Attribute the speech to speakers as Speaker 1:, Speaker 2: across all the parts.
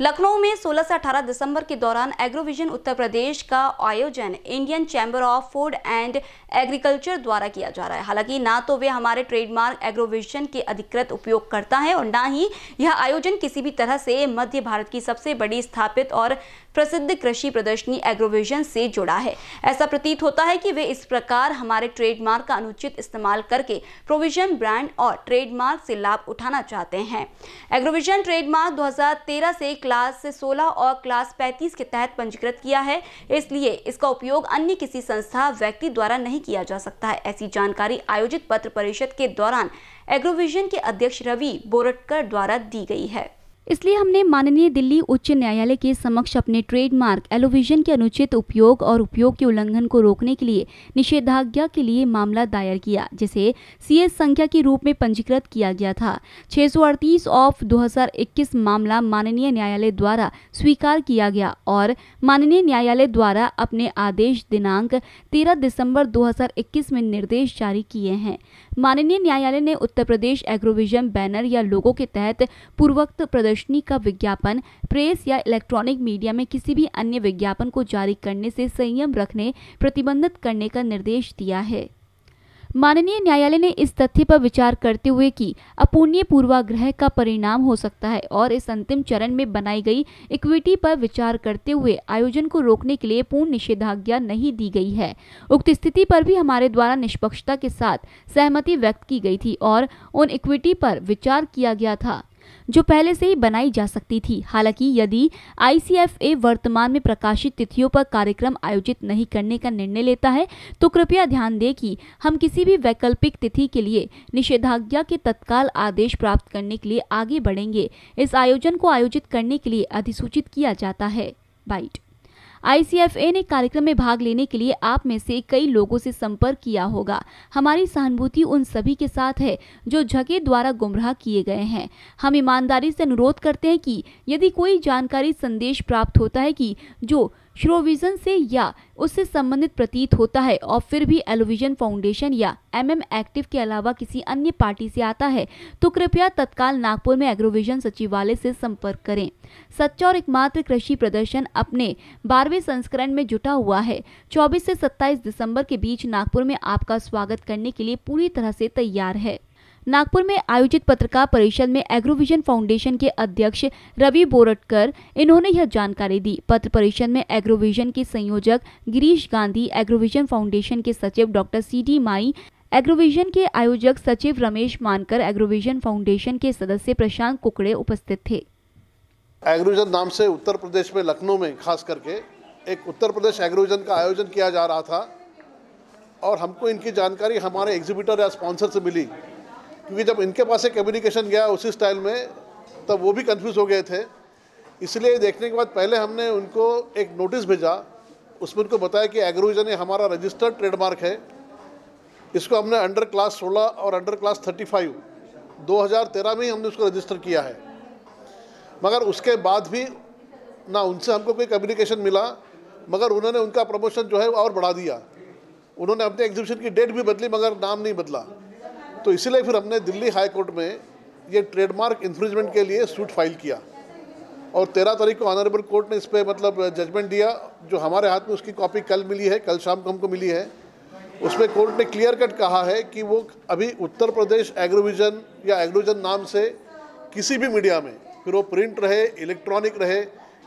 Speaker 1: लखनऊ में 16 से 18 दिसंबर के दौरान एग्रोविजन उत्तर प्रदेश का आयोजन Indian Chamber of Food and Agriculture द्वारा किया जा रहा है हालांकि ना तो वे हमारे ट्रेडमार्क एग्रोविजन के अधिकृत उपयोगकर्ता हैं और ना ही यह आयोजन किसी भी तरह से मध्य भारत की सबसे बड़ी स्थापित और प्रसिद्ध कृषि प्रदर्शनी एग्रोविजन से जुड़ा है ऐसा प्रतीत होता है कि वे इस प्रकार हमारे ट्रेडमार्क का अनुचित इस्तेमाल करके प्रोविजन ब्रांड और ट्रेडमार्क से लाभ उठाना चाहते हैं एग्रोविजन ट्रेडमार्क 2013 से क्लास 16 और क्लास 35 के तहत पंजीकृत किया है इसलिए इसका उपयोग अन्य किसी संस्था व्यक्ति द्वारा नहीं किया जा सकता है ऐसी जानकारी आयोजित पत्र परिषद के दौरान एग्रोविजन के अध्यक्ष रवि बोरटकर द्वारा दी गई है इसलिए हमने माननीय दिल्ली उच्च न्यायालय के समक्ष अपने ट्रेडमार्क एलोविजन के अनुचित उपयोग और उपयोग के उल्लंघन को रोकने के लिए निषेधाज्ञा के लिए मामला दायर किया जिसे सी संख्या के रूप में पंजीकृत किया गया था छह ऑफ 2021 मामला माननीय न्यायालय द्वारा स्वीकार किया गया और माननीय न्यायालय द्वारा अपने आदेश दिनांक तेरह दिसंबर 2021 में निर्देश जारी किए हैं माननीय न्यायालय ने उत्तर प्रदेश एग्रोविजन बैनर या लोगों के तहत पूर्वक्त प्रदर्शन प्रदर्शनी का विज्ञापन प्रेस या इलेक्ट्रॉनिक मीडिया में किसी भी अन्य विज्ञापन को जारी करने से संयम रखने प्रतिबंधित करने का निर्देश दिया है माननीय न्यायालय ने इस तथ्य पर विचार करते हुए कि अपूर्णीय पूर्वाग्रह का परिणाम हो सकता है और इस अंतिम चरण में बनाई गई इक्विटी पर विचार करते हुए आयोजन को रोकने के लिए पूर्ण निषेधाज्ञा नहीं दी गई है उक्त स्थिति पर भी हमारे द्वारा निष्पक्षता के साथ सहमति व्यक्त की गई थी और उन इक्विटी पर विचार किया गया था जो पहले से ही बनाई जा सकती थी हालांकि यदि आई वर्तमान में प्रकाशित तिथियों पर कार्यक्रम आयोजित नहीं करने का निर्णय लेता है तो कृपया ध्यान दें कि हम किसी भी वैकल्पिक तिथि के लिए निषेधाज्ञा के तत्काल आदेश प्राप्त करने के लिए आगे बढ़ेंगे इस आयोजन को आयोजित करने के लिए अधिसूचित किया जाता है बाइट आईसीएफए ने कार्यक्रम में भाग लेने के लिए आप में से कई लोगों से संपर्क किया होगा हमारी सहानुभूति उन सभी के साथ है जो झके द्वारा गुमराह किए गए हैं हम ईमानदारी से अनुरोध करते हैं कि यदि कोई जानकारी संदेश प्राप्त होता है कि जो श्रोविजन से या उससे संबंधित प्रतीत होता है और फिर भी एलोविजन फाउंडेशन या एम एम एक्टिव के अलावा किसी अन्य पार्टी से आता है तो कृपया तत्काल नागपुर में एग्रोविजन सचिवालय से संपर्क करें सच्चा और एकमात्र कृषि प्रदर्शन अपने बारहवें संस्करण में जुटा हुआ है 24 से 27 दिसंबर के बीच नागपुर में आपका स्वागत करने के लिए पूरी तरह से तैयार है नागपुर में आयोजित पत्रकार परिषद में एग्रोविजन फाउंडेशन के अध्यक्ष रवि बोरटकर इन्होंने यह जानकारी दी पत्र परिषद में एग्रोविजन के संयोजक गिरीश गांधी एग्रोविजन फाउंडेशन के सचिव doctor C D Mai Agrovision के आयोजक सचिव रमेश मानकर एग्रोविजन फाउंडेशन के सदस्य प्रशांत कुकड़े उपस्थित थे
Speaker 2: एग्रोविजन नाम से उत्तर प्रदेश में लखनऊ में खास करके एक उत्तर प्रदेश एग्रोविजन का आयोजन किया जा रहा था और हमको इनकी जानकारी हमारे एग्जीबिटर या स्पॉन्सर से मिली क्योंकि जब इनके पास से कम्युनिकेशन गया उसी स्टाइल में तब वो भी कंफ्यूज हो गए थे इसलिए देखने के बाद पहले हमने उनको एक नोटिस भेजा उसमें उनको बताया कि एग्रोविजन ये हमारा रजिस्टर्ड ट्रेडमार्क है इसको हमने अंडर क्लास 16 और अंडर क्लास 35 2013 में ही हमने उसको रजिस्टर किया है मगर उसके बाद भी ना उनसे हमको कोई कम्युनिकेशन मिला मगर उन्होंने उनका प्रमोशन जो है और बढ़ा दिया उन्होंने अपने एग्जीबिशन की डेट भी बदली मगर नाम नहीं बदला तो इसीलिए फिर हमने दिल्ली हाई कोर्ट में ये ट्रेडमार्क इन्फ्रिजमेंट के लिए सूट फाइल किया और तेरह तारीख को ऑनरेबल कोर्ट ने इस पर मतलब जजमेंट दिया जो हमारे हाथ में उसकी कॉपी कल मिली है कल शाम को हमको मिली है उसमें कोर्ट ने क्लियर कट कहा है कि वो अभी उत्तर प्रदेश एग्रोविजन या एग्रोविजन नाम से किसी भी मीडिया में फिर वो प्रिंट रहे इलेक्ट्रॉनिक रहे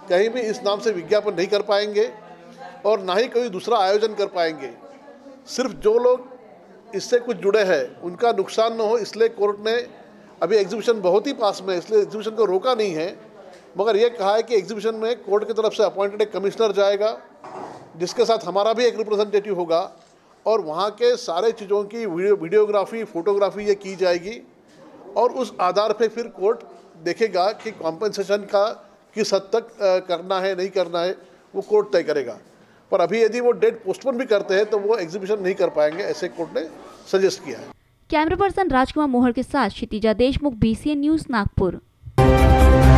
Speaker 2: कहीं भी इस नाम से विज्ञापन नहीं कर पाएंगे और ना ही कोई दूसरा आयोजन कर पाएंगे सिर्फ जो लोग इससे कुछ जुड़े हैं उनका नुकसान न हो इसलिए कोर्ट ने अभी एग्जीबिशन बहुत ही पास में है इसलिए एग्जीबिशन को रोका नहीं है मगर ये कहा है कि एग्जीबिशन में कोर्ट की तरफ से अपॉइंटेड एक कमिश्नर जाएगा जिसके साथ हमारा भी एक रिप्रेजेंटेटिव होगा और वहाँ के सारे चीज़ों की वीडियो वीडियोग्राफी फोटोग्राफी ये की जाएगी और उस आधार पे फिर कोर्ट देखेगा कि कॉम्पनसेशन का किस हद तक करना है नहीं करना है वो कोर्ट तय करेगा पर अभी यदि वो डेट पोस्टपोन भी करते हैं तो वो एग्जीबिशन नहीं कर पाएंगे ऐसे कोर्ट ने सजेस्ट किया है
Speaker 1: कैमरा पर्सन राजकुमार मोहर के साथ क्षितिजा देशमुख बी न्यूज नागपुर